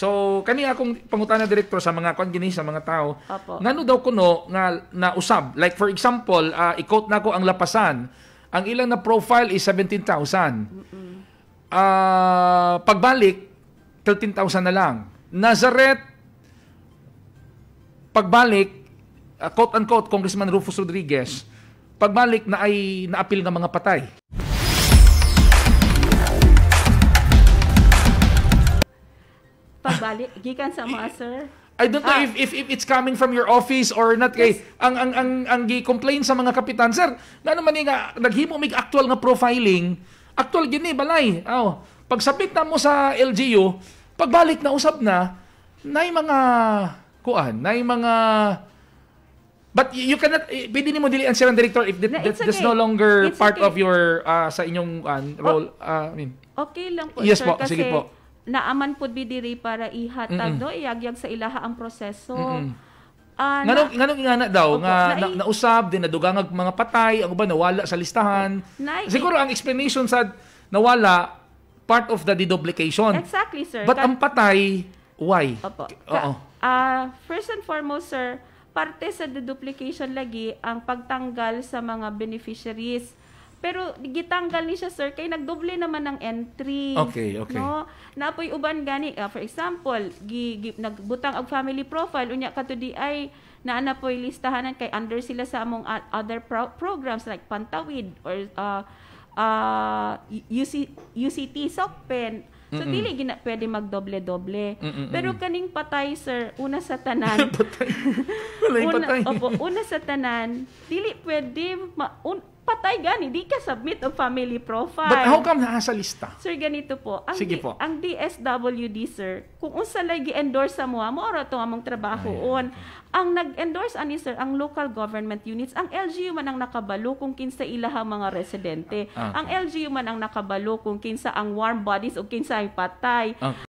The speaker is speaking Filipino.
So kani akong pangutana direktor sa mga kwan sa mga tao. Opo. Ngano daw kuno nga nausab? Like for example, uh, i-quote nako ang lapasan. Ang ilang na profile is 17,000. mm Uh, pagbalik 13,000 na lang. Nazareth pagbalik uh, quote unquote Congressman Rufus Rodriguez pagbalik na ay naapil ng mga patay. Bali, gikan sa mga sir. I don't know ah. if, if, if it's coming from your office or not kay yes. ang ang ang ang gi-complain sa mga kapitan sir na naman nga naghimo mig actual nga profiling actual gyud ni balay aw oh, pagsabit na mo sa LGU pagbalik na usab na nay mga kuan nay mga But you cannot pwede mo dili answer sir director if that, that's okay. no longer it's part okay. of your uh, sa inyong uh, role oh, uh, I mean. Okay lang po yes sir po, kasi sige po naaman pud bi diri para ihatag mm -mm. do iyagyag sa ilaha ang proseso. Ano -mm. Uh, nganong na, daw opo, nga na, na, nausab din nadugangag mga patay ang uban nawala sa listahan. Na, Siguro ang explanation sad nawala part of the deduplication. Exactly, sir. But Ka- ang patay why? Opo. Oo. Uh, first and foremost, sir, parte sa deduplication lagi ang pagtanggal sa mga beneficiaries pero gitanggal ni siya sir kay nagdoble naman ang entry. Okay, okay. No? Napoy uban gani uh, for example, gi, gi, nagbutang og family profile unya ka to di ay naa na poy listahanan kay under sila sa among other pro- programs like Pantawid or uh, ah, ah, uh, UC, UCT Sokpen. So Mm-mm. dili gina pwede magdoble-doble. Mm-mm. Pero kaning patay sir, una sa tanan. patay. Wala una, patay. Opo, una sa tanan, dili pwede ma, un, patay gani, di ka submit of family profile. But how come naa sa lista? Sir, ganito po. Ang Sige po. Ang DSWD, sir, kung unsa lagi endorse sa mo, ah, mo ra among trabaho ah, on. Ang nag-endorse ani sir ang local government units, ang LGU man ang nakabalo kung kinsa ilaha mga residente. Ah, okay. Ang LGU man ang nakabalo kung kinsa ang warm bodies o kinsa ay patay. Okay.